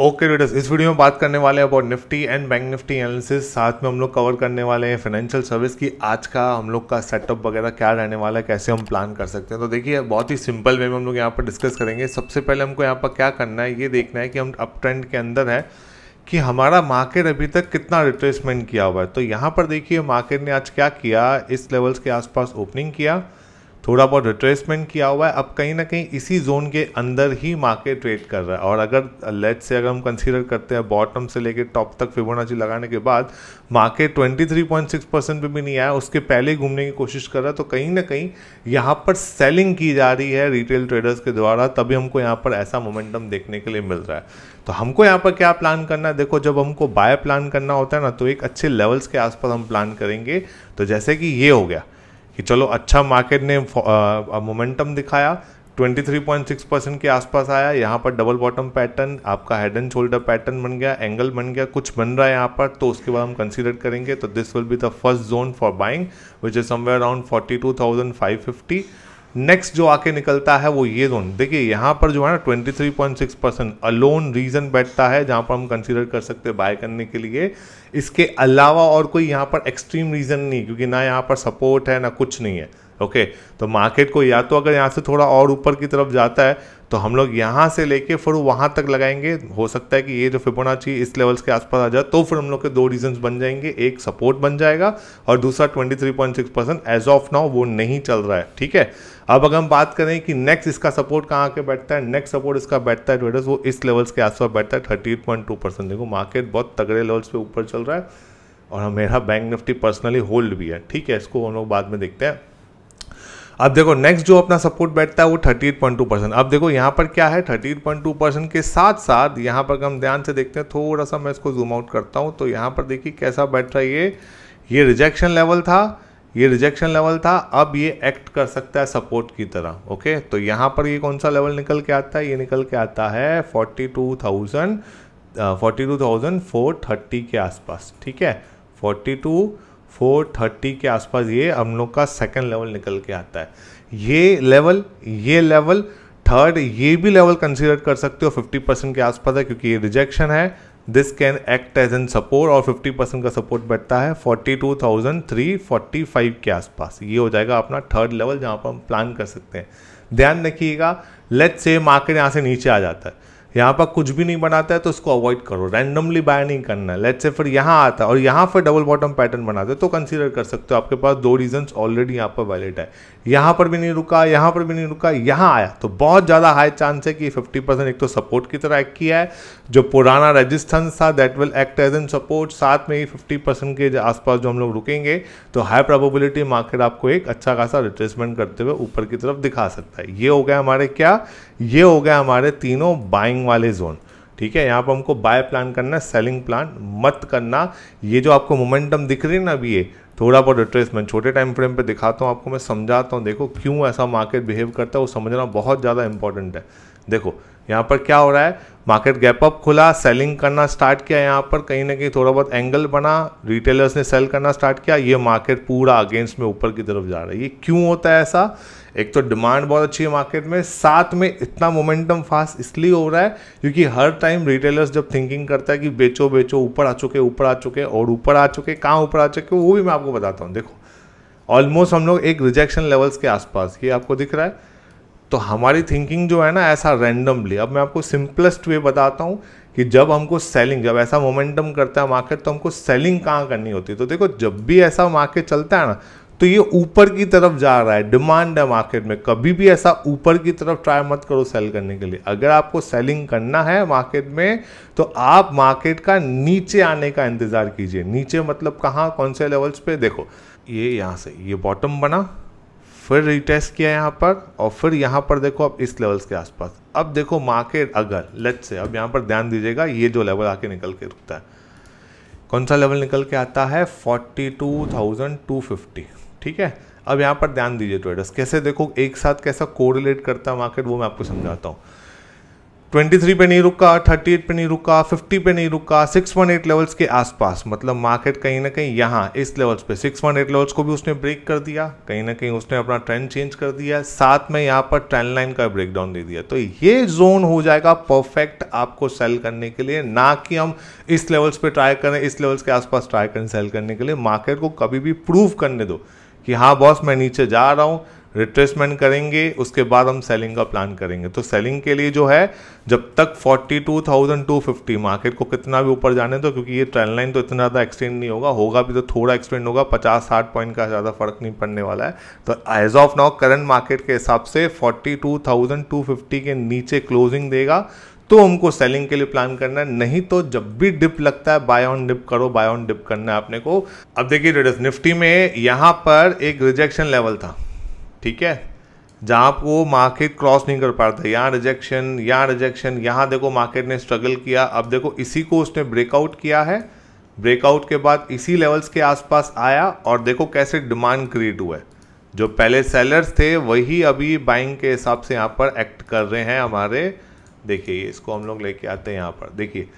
okay readers इस video में बात करने वाले हैं about Nifty and bank Nifty analysis साथ में हम लोग कवर करने वाले हैं फाइनेंशियल सर्विस की आज का हम लोग का सेटअप वगैरह क्या रहने वाला है कैसे हम प्लान कर सकते हैं तो देखिए बहुत ही सिंपल वे में हम लोग यहाँ पर डिस्कस करेंगे सबसे पहले हमको यहाँ पर क्या करना है ये देखना है कि हम अप ट्रेंड के अंदर है कि हमारा मार्केट अभी तक कितना रिट्रेसमेंट किया हुआ है तो यहाँ पर देखिए मार्केट ने आज क्या किया इस लेवल्स के आसपास ओपनिंग किया थोड़ा बहुत रिट्रेसमेंट किया हुआ है अब कहीं ना कहीं इसी जोन के अंदर ही मार्केट ट्रेड कर रहा है और अगर लेट से अगर हम कंसीडर करते हैं बॉटम से लेकर टॉप तक फिबोनाची लगाने के बाद मार्केट 23.6 परसेंट पर भी नहीं आया उसके पहले घूमने की कोशिश कर रहा है तो कहीं ना कहीं यहाँ पर सेलिंग की जा रही है रिटेल ट्रेडर्स के द्वारा तभी हमको यहाँ पर ऐसा मोमेंटम देखने के लिए मिल रहा है तो हमको यहाँ पर क्या प्लान करना है देखो जब हमको बाय प्लान करना होता है ना तो एक अच्छे लेवल्स के आसपास हम प्लान करेंगे तो जैसे कि ये हो गया कि चलो अच्छा मार्केट ने मोमेंटम दिखाया 23.6 परसेंट के आसपास आया यहाँ पर डबल बॉटम पैटर्न आपका हेड एंड शोल्डर पैटर्न बन गया एंगल बन गया कुछ बन रहा है यहाँ पर तो उसके बाद हम कंसीडर करेंगे तो this will be the first zone for buying which is somewhere around 42,550 next जो आके निकलता है वो ये जोन देखिए यहाँ पर जो है ना 23.6 परसेंट अलोन रीजन बैठता है जहाँ पर हम कंसीडर कर सकते हैं बाय करने के लिए इसके अलावा और कोई यहाँ पर एक्सट्रीम रीजन नहीं क्योंकि ना यहाँ पर सपोर्ट है ना कुछ नहीं है ओके तो मार्केट को या तो अगर यहाँ से थोड़ा और ऊपर की तरफ जाता है तो हम लोग यहाँ से लेके फिर वहाँ तक लगाएंगे हो सकता है कि ये जो फिबोनाची इस लेवल्स के आसपास आ जाए तो फिर हम लोग के दो रीजंस बन जाएंगे एक सपोर्ट बन जाएगा और दूसरा 23.6 परसेंट एज ऑफ नाउ वो नहीं चल रहा है ठीक है अब अगर हम बात करें कि नेक्स्ट इसका सपोर्ट कहाँ के बैठता है नेक्स्ट सपोर्ट इसका बैठता है ट्रेडर्स वो इस लेवल्स के आसपास बैठता है थर्टी परसेंट देखो मार्केट बहुत तगड़े लेवल्स पर ऊपर चल रहा है और मेरा बैंक निफ्टी पर्सनली होल्ड भी है ठीक है इसको हम लोग बाद में देखते हैं अब देखो नेक्स्ट जो अपना सपोर्ट बैठता है वो thirty eight point two percent अब देखो यहाँ पर क्या है thirty eight point two percent के साथ साथ यहाँ पर हम ध्यान से देखते हैं थोड़ा सा मैं इसको जूम आउट करता हूँ तो यहाँ पर देखिए कैसा बैठ रहा है ये ये रिजेक्शन लेवल था ये रिजेक्शन लेवल था अब ये एक्ट कर सकता है सपोर्ट की तरह ओके तो यहाँ पर ये कौन सा लेवल निकल के आता है ये निकल के आता है forty two thousand forty two thousand four thirty के आसपास ठीक है फोर्टी टू फोर थर्टी के आसपास ये हम लोग का सेकेंड लेवल निकल के आता है ये लेवल ये लेवल थर्ड ये भी लेवल कंसीडर कर सकते हो फिफ्टी परसेंट के आसपास है क्योंकि ये रिजेक्शन है this can act as an support और फिफ्टी परसेंट का सपोर्ट बैठता है forty two thousand three forty five के आसपास ये हो जाएगा अपना थर्ड लेवल जहाँ पर हम प्लान कर सकते हैं ध्यान रखिएगा लेट्स से मार्केट यहाँ से नीचे आ जाता है यहाँ पर कुछ भी नहीं बनाता है तो उसको अवॉइड करो रैंडमली बाय नहीं करना है लेट से फिर यहाँ आता है और यहाँ पर डबल बॉटम पैटर्न बनाते हैं तो कंसीडर कर सकते हो आपके पास दो रीजंस ऑलरेडी यहाँ पर वैलिड है यहाँ पर भी नहीं रुका यहाँ पर भी नहीं रुका यहाँ आया तो बहुत ज़्यादा हाई चांस है कि फिफ्टी परसेंट एक तो सपोर्ट की तरह एक्ट किया है जो पुराना रेजिस्टेंस था that will act as an support साथ में ही फिफ्टी परसेंट के आसपास जो हम लोग रुकेंगे तो हाई प्रोबेबिलिटी मार्केट आपको एक अच्छा खासा रिट्रेसमेंट करते हुए ऊपर की तरफ दिखा सकता है ये हो गया हमारे क्या ये हो गया हमारे तीनों बाइंग वाले जोन ठीक है यहाँ पर हमको बाय प्लान करना है सेलिंग प्लान मत करना ये जो आपको मोमेंटम दिख रही है ना अभी ये थोड़ा बहुत रिट्रेसमेंट छोटे टाइम फ्रेम पे दिखाता हूँ आपको मैं समझाता हूँ देखो क्यों ऐसा मार्केट बिहेव करता है वो समझना बहुत ज़्यादा इंपॉर्टेंट है देखो यहाँ पर क्या हो रहा है मार्केट गैप अप खुला सेलिंग करना स्टार्ट किया यहाँ पर कहीं ना कहीं थोड़ा बहुत एंगल बना रिटेलर्स ने सेल करना स्टार्ट किया ये मार्केट पूरा अगेंस्ट में ऊपर की तरफ जा रहा है ये क्यों होता है ऐसा एक तो डिमांड बहुत अच्छी है मार्केट में साथ में इतना मोमेंटम फास्ट इसलिए हो रहा है क्योंकि हर टाइम रिटेलर्स जब थिंकिंग करता है कि बेचो बेचो ऊपर आ चुके ऊपर आ चुके और ऊपर आ चुके कहाँ ऊपर आ चुके वो भी मैं आपको बताता हूँ देखो ऑलमोस्ट हम लोग एक रिजेक्शन लेवल्स के आसपास ये आपको दिख रहा है तो हमारी थिंकिंग जो है ना ऐसा रैंडमली अब मैं आपको सिंपलेस्ट वे बताता हूँ कि जब हमको सेलिंग जब ऐसा मोमेंटम करता है मार्केट तो हमको सेलिंग कहाँ करनी होती है तो देखो जब भी ऐसा मार्केट चलता है ना तो ये ऊपर की तरफ जा रहा है डिमांड है मार्केट में कभी भी ऐसा ऊपर की तरफ ट्राई मत करो सेल करने के लिए अगर आपको सेलिंग करना है मार्केट में तो आप मार्केट का नीचे आने का इंतज़ार कीजिए नीचे मतलब कहाँ कौन से लेवल्स पे देखो ये यहाँ से ये बॉटम बना फिर रिटेस्ट किया यहाँ पर और फिर यहाँ पर देखो अब इस लेवल्स के आसपास अब देखो मार्केट अगर लेट से अब यहाँ पर ध्यान दीजिएगा ये जो लेवल आके निकल के रुकता है कौन सा लेवल निकल के आता है 42,250 ठीक है अब यहाँ पर ध्यान दीजिए ट्रेडर्स कैसे देखो एक साथ कैसा कोरिलेट करता है मार्केट वो मैं आपको समझाता हूँ 23 पे नहीं रुका 38 पे नहीं रुका 50 पे नहीं रुका 618 लेवल्स के आसपास मतलब मार्केट कहीं ना कहीं यहाँ इस लेवल्स पे 618 लेवल्स को भी उसने ब्रेक कर दिया कहीं ना कहीं उसने अपना ट्रेंड चेंज कर दिया साथ में यहाँ पर ट्रेंड लाइन का ब्रेकडाउन दे दिया तो ये जोन हो जाएगा परफेक्ट आपको सेल करने के लिए ना कि हम इस लेवल्स पर ट्राई करें इस लेवल्स के आसपास ट्राई करें सेल करने के लिए मार्केट को कभी भी प्रूव करने दो कि हाँ बॉस मैं नीचे जा रहा हूँ रिट्रेसमेंट करेंगे उसके बाद हम सेलिंग का प्लान करेंगे तो सेलिंग के लिए जो है जब तक 42,250 मार्केट को कितना भी ऊपर जाने दो क्योंकि ये ट्रेंड लाइन तो इतना ज़्यादा एक्सटेंड नहीं होगा होगा भी तो थोड़ा एक्सटेंड होगा 50-60 पॉइंट का ज़्यादा फर्क नहीं पड़ने वाला है तो as of now current market के हिसाब से फोर्टी के नीचे क्लोजिंग देगा तो हमको सेलिंग के लिए प्लान करना है नहीं तो जब भी डिप लगता है बाय ऑन डिप करो बाय ऑन डिप करना है अपने को अब देखिए निफ्टी में यहाँ पर एक रिजेक्शन लेवल था ठीक है जहाँ वो मार्केट क्रॉस नहीं कर पा रहा था यहाँ रिजेक्शन यहाँ रिजेक्शन यहाँ देखो मार्केट ने स्ट्रगल किया अब देखो इसी को उसने ब्रेकआउट किया है ब्रेकआउट के बाद इसी लेवल्स के आसपास आया और देखो कैसे डिमांड क्रिएट हुआ है जो पहले सेलर्स थे वही अभी बाइंग के हिसाब से यहाँ पर एक्ट कर रहे हैं हमारे देखिए इसको हम लोग लेके आते हैं यहाँ पर देखिए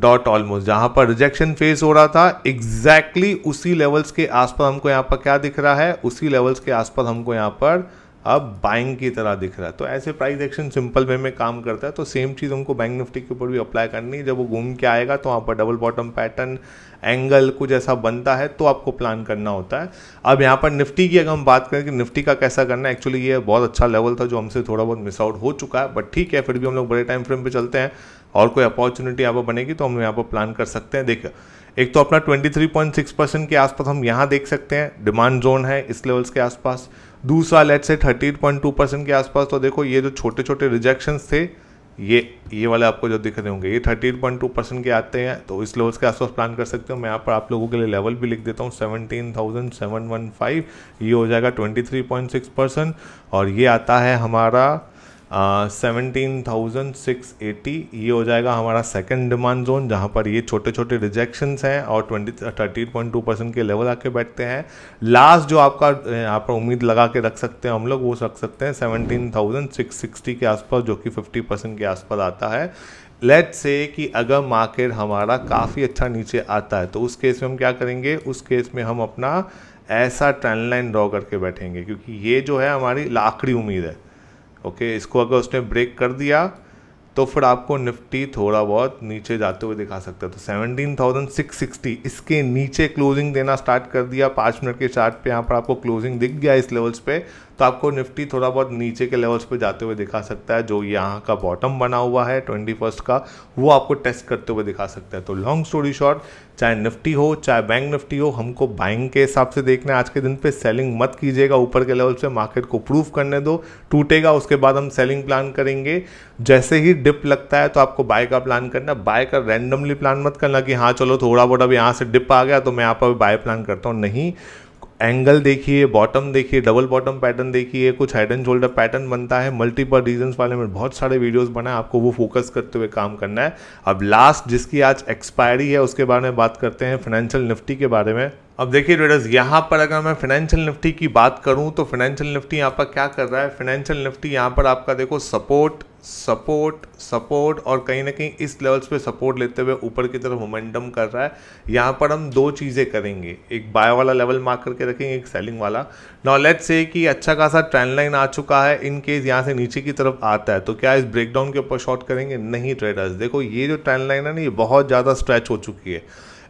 डॉट ऑलमोस्ट जहां पर रिजेक्शन फेस हो रहा था एग्जैक्टली exactly उसी लेवल्स के आसपास हमको यहां पर क्या दिख रहा है उसी लेवल्स के आसपास हमको यहां पर अब बाइंग की तरह दिख रहा है तो ऐसे प्राइस एक्शन सिंपल वे में काम करता है तो सेम चीज़ हमको बैंक निफ्टी के ऊपर भी अप्लाई करनी है जब वो घूम के आएगा तो वहाँ पर डबल बॉटम पैटर्न एंगल कुछ ऐसा बनता है तो आपको प्लान करना होता है अब यहाँ पर निफ्टी की अगर हम बात करें कि निफ्टी का कैसा करना है एक्चुअली ये बहुत अच्छा लेवल था जो हमसे थोड़ा बहुत मिस आउट हो चुका है बट ठीक है फिर भी हम लोग बड़े टाइम फ्रेम पर चलते हैं और कोई अपॉर्चुनिटी यहाँ पर बनेगी तो हम यहाँ पर प्लान कर सकते हैं देखिए एक तो अपना 23.6 परसेंट के आसपास हम यहाँ देख सकते हैं डिमांड जोन है इस लेवल्स के आसपास दूसरा लेट से थर्टी पॉइंट टू परसेंट के आसपास तो देखो ये जो छोटे छोटे रिजेक्शन थे ये ये वाले आपको जो दिख रहे होंगे ये थर्टी पॉइंट टू परसेंट के आते हैं तो इस लेवल्स के आसपास प्लान कर सकते हो मैं यहाँ पर आप लोगों के लिए लेवल भी लिख देता हूँ seventeen thousand seven one five ये हो जाएगा twenty three point six percent और ये आता है हमारा सेवनटीन थाउजेंड सिक्स एटी ये हो जाएगा हमारा सेकंड डिमांड जोन जहाँ पर ये छोटे छोटे रिजेक्शन हैं और twenty thirty point two percent के लेवल आके बैठते हैं लास्ट जो आपका यहाँ पर उम्मीद लगा के रख सकते हैं हम लोग वो रख सकते हैं सेवनटीन थाउजेंड सिक्स सिक्सटी के आसपास जो कि फिफ्टी परसेंट के आसपास आता है लेट से कि अगर मार्केट हमारा काफ़ी अच्छा नीचे आता है तो उस केस में हम क्या करेंगे उस केस में हम अपना ऐसा ट्रेंड लाइन ड्रॉ करके बैठेंगे क्योंकि ये जो है हमारी आखिरी उम्मीद है ओके इसको अगर उसने ब्रेक कर दिया तो फिर आपको निफ्टी थोड़ा बहुत नीचे जाते हुए दिखा सकता है तो सेवनटीन थाउजेंड सिक्स सिक्सटी इसके नीचे क्लोजिंग देना स्टार्ट कर दिया पाँच मिनट के चार्ट पे यहाँ पर आपको क्लोजिंग दिख गया इस लेवल्स पे तो आपको निफ्टी थोड़ा बहुत नीचे के लेवल्स पे जाते हुए दिखा सकता है जो यहाँ का बॉटम बना हुआ है ट्वेंटी फर्स्ट का वो आपको टेस्ट करते हुए दिखा सकता है तो लॉन्ग स्टोरी शॉर्ट चाहे निफ्टी हो चाहे बैंक निफ्टी हो हमको बाइंग के हिसाब से देखना है आज के दिन पे सेलिंग मत कीजिएगा ऊपर के लेवल पे मार्केट को प्रूव करने दो टूटेगा उसके बाद हम सेलिंग प्लान करेंगे जैसे ही डिप लगता है तो आपको बाय का प्लान करना बाय का रैंडमली प्लान मत करना कि हाँ चलो थोड़ा बहुत अब यहाँ से डिप आ गया तो मैं यहाँ पर बाय प्लान करता हूँ नहीं एंगल देखिए बॉटम देखिए डबल बॉटम पैटर्न देखिए कुछ हेड एंड शोल्डर पैटर्न बनता है मल्टीपल रीजंस वाले में बहुत सारे वीडियोस बनाए आपको वो फोकस करते हुए काम करना है अब लास्ट जिसकी आज एक्सपायरी है उसके बारे में बात करते हैं फाइनेंशियल निफ्टी के बारे में अब देखिए ट्रेडर्स यहाँ पर अगर मैं फाइनेंशियल निफ्टी की बात करूँ तो फाइनेंशियल निफ्टी यहाँ पर क्या कर रहा है फाइनेंशियल निफ्टी यहाँ पर आपका देखो सपोर्ट सपोर्ट सपोर्ट और कहीं ना कहीं इस लेवल्स पे सपोर्ट लेते हुए ऊपर की तरफ मोमेंटम कर रहा है यहाँ पर हम दो चीज़ें करेंगे एक बाय वाला लेवल मार्क करके रखेंगे एक सेलिंग वाला नॉलेज से कि अच्छा खासा ट्रेंड लाइन आ चुका है इन केस यहाँ से नीचे की तरफ आता है तो क्या इस ब्रेकडाउन के ऊपर शॉर्ट करेंगे नहीं ट्रेडर्स देखो ये जो ट्रेंड लाइन है ना ये बहुत ज़्यादा स्ट्रेच हो चुकी है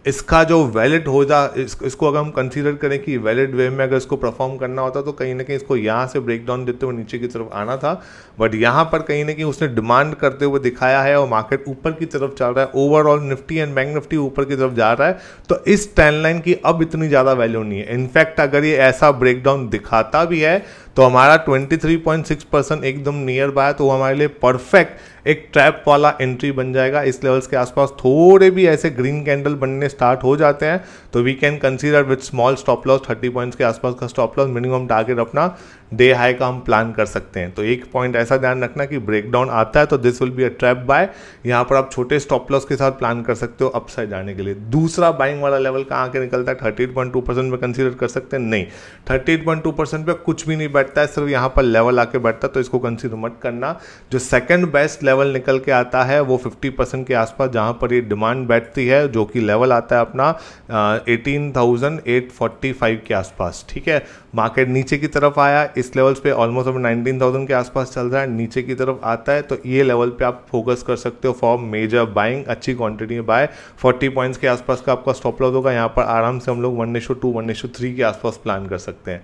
इसका जो वैलिड हो जा इस, इसको अगर हम कंसीडर करें कि वैलिड वे में अगर इसको परफॉर्म करना होता तो कहीं ना कहीं इसको यहाँ से ब्रेक डाउन देते हुए नीचे की तरफ आना था बट यहाँ पर कहीं ना कहीं उसने डिमांड करते हुए दिखाया है और मार्केट ऊपर की तरफ चल रहा है overall Nifty and bank Nifty ऊपर की तरफ जा रहा है तो इस लाइन की अब इतनी ज़्यादा वैल्यू नहीं है इनफैक्ट अगर ये ऐसा ब्रेकडाउन दिखाता भी है तो हमारा 23.6 परसेंट एकदम नियर बाय तो वो हमारे लिए परफेक्ट एक ट्रैप वाला एंट्री बन जाएगा इस लेवल्स के आसपास थोड़े भी ऐसे ग्रीन कैंडल बनने स्टार्ट हो जाते हैं तो we can consider with small stop loss 30 points के आसपास का स्टॉप लॉस मिनिमम टारगेट अपना डे हाई का हम प्लान कर सकते हैं तो एक पॉइंट ऐसा ध्यान रखना कि ब्रेकडाउन आता है तो this will be a trap buy यहाँ पर आप छोटे स्टॉप लॉस के साथ प्लान कर सकते हो अपसाइड जाने के लिए दूसरा बाइंग वाला लेवल कहाँ के निकलता है thirty eight point two percent में कंसिडर कर सकते हैं नहीं thirty eight point two percent पर कुछ भी नहीं बैठता है सिर्फ यहाँ पर लेवल आके बैठता है तो इसको कंसिडर मत करना जो सेकेंड बेस्ट लेवल निकल के आता है वो फिफ्टी परसेंट के आसपास जहाँ पर ये डिमांड बैठती है जो कि लेवल आता है अपना eighteen thousand eight forty five के आसपास ठीक है मार्केट नीचे की तरफ आया इस लेवल्स पे ऑलमोस्ट अब थाउजेंड के आसपास चल रहा है नीचे की तरफ आता है तो ये लेवल पे आप फोकस कर सकते हो फॉर मेजर बाइंग अच्छी क्वांटिटी में बाय फोर्टी पॉइंट्स के आसपास का आपका स्टॉप लॉस होगा यहाँ पर आराम से हम लोग वन नेशो टू वन नेशो थ्री के आसपास प्लान कर सकते हैं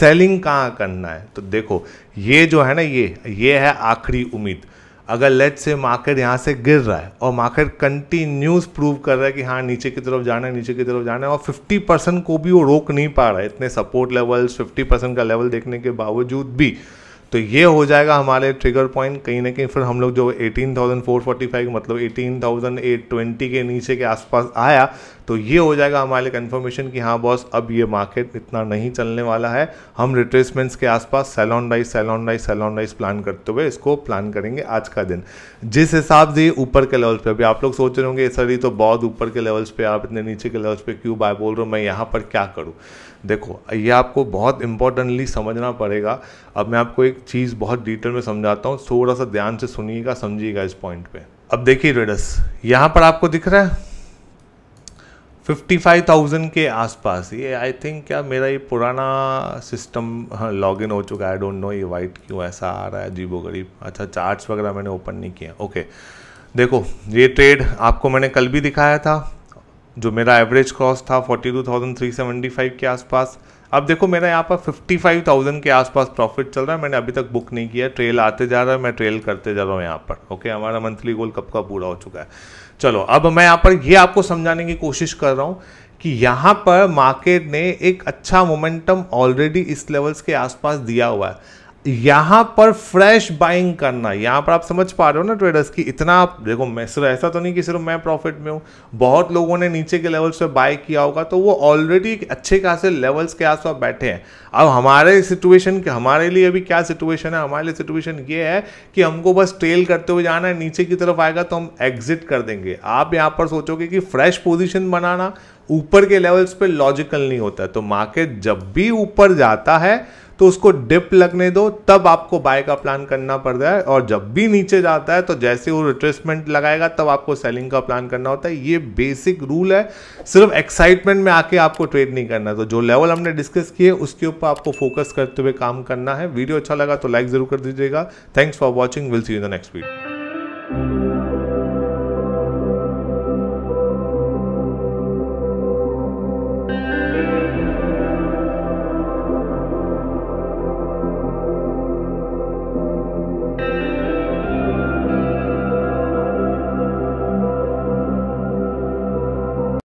सेलिंग कहाँ करना है तो देखो ये जो है ना ये ये है आखिरी उम्मीद अगर लेट से मार्केट यहाँ से गिर रहा है और मार्केट कंटिन्यूस प्रूव कर रहा है कि हाँ नीचे की तरफ जाना है नीचे की तरफ जाना है और 50 परसेंट को भी वो रोक नहीं पा रहा है इतने सपोर्ट लेवल्स 50 परसेंट का लेवल देखने के बावजूद भी तो ये हो जाएगा हमारे ट्रिगर पॉइंट कहीं ना कहीं फिर हम लोग जो 18,445 मतलब 18,820 के नीचे के आसपास आया तो ये हो जाएगा हमारे लिए कन्फर्मेशन कि हाँ बॉस अब ये मार्केट इतना नहीं चलने वाला है हम रिट्रेसमेंट्स के आसपास sell on rise sell on rise sell on rise plan करते हुए इसको प्लान करेंगे आज का दिन जिस हिसाब से ऊपर के लेवल्स पे अभी आप लोग सोच रहे होंगे सर ये तो बहुत ऊपर के लेवल्स पे आप इतने नीचे के लेवल्स पे क्यों बाय बोल रहे हो मैं यहाँ पर क्या करूँ देखो ये आपको बहुत इंपॉर्टेंटली समझना पड़ेगा अब मैं आपको एक चीज़ बहुत डिटेल में समझाता हूँ थोड़ा सा ध्यान से सुनिएगा समझिएगा इस पॉइंट पे अब देखिए रेडस यहाँ पर आपको दिख रहा है 55,000 के आसपास ये आई थिंक क्या मेरा ये पुराना सिस्टम हाँ, लॉग इन हो चुका है आई डोंट नो ये वाइट क्यों ऐसा आ रहा है अजीबो गरीब अच्छा चार्ट्स वगैरह मैंने ओपन नहीं किया ओके देखो ये ट्रेड आपको मैंने कल भी दिखाया था जो मेरा एवरेज क्रॉस था 42,375 के आसपास अब देखो मेरा यहाँ पर 55,000 के आसपास प्रॉफिट चल रहा है मैंने अभी तक बुक नहीं किया ट्रेल आते जा रहा है मैं ट्रेल करते जा रहा हूँ यहाँ पर ओके हमारा मंथली गोल कब का पूरा हो चुका है चलो अब मैं यहाँ पर ये आपको समझाने की कोशिश कर रहा हूँ कि यहाँ पर मार्केट ने एक अच्छा मोमेंटम ऑलरेडी इस लेवल्स के आसपास दिया हुआ है यहाँ पर फ्रेश बाइंग करना यहाँ पर आप समझ पा रहे हो ना ट्रेडर्स की इतना आप देखो मैं सिर्फ ऐसा तो नहीं कि सिर्फ मैं प्रॉफिट में हूँ बहुत लोगों ने नीचे के लेवल्स पे बाय किया होगा तो वो ऑलरेडी अच्छे खासे लेवल्स के आसपास बैठे हैं अब हमारे सिचुएशन के हमारे लिए अभी क्या सिचुएशन है हमारे लिए सिचुएशन ये है कि हमको बस ट्रेल करते हुए जाना है नीचे की तरफ आएगा तो हम एग्जिट कर देंगे आप यहाँ पर सोचोगे कि फ्रेश पोजिशन बनाना ऊपर के लेवल्स पे लॉजिकल नहीं होता तो मार्केट जब भी ऊपर जाता है तो उसको डिप लगने दो तब आपको बाय का प्लान करना पड़ता है और जब भी नीचे जाता है तो जैसे वो रिट्रेसमेंट लगाएगा तब आपको सेलिंग का प्लान करना होता है ये बेसिक रूल है सिर्फ एक्साइटमेंट में आके आपको ट्रेड नहीं करना तो जो लेवल हमने डिस्कस किए उसके ऊपर आपको फोकस करते हुए काम करना है वीडियो अच्छा लगा तो लाइक ज़रूर कर दीजिएगा thanks for watching will see you the next video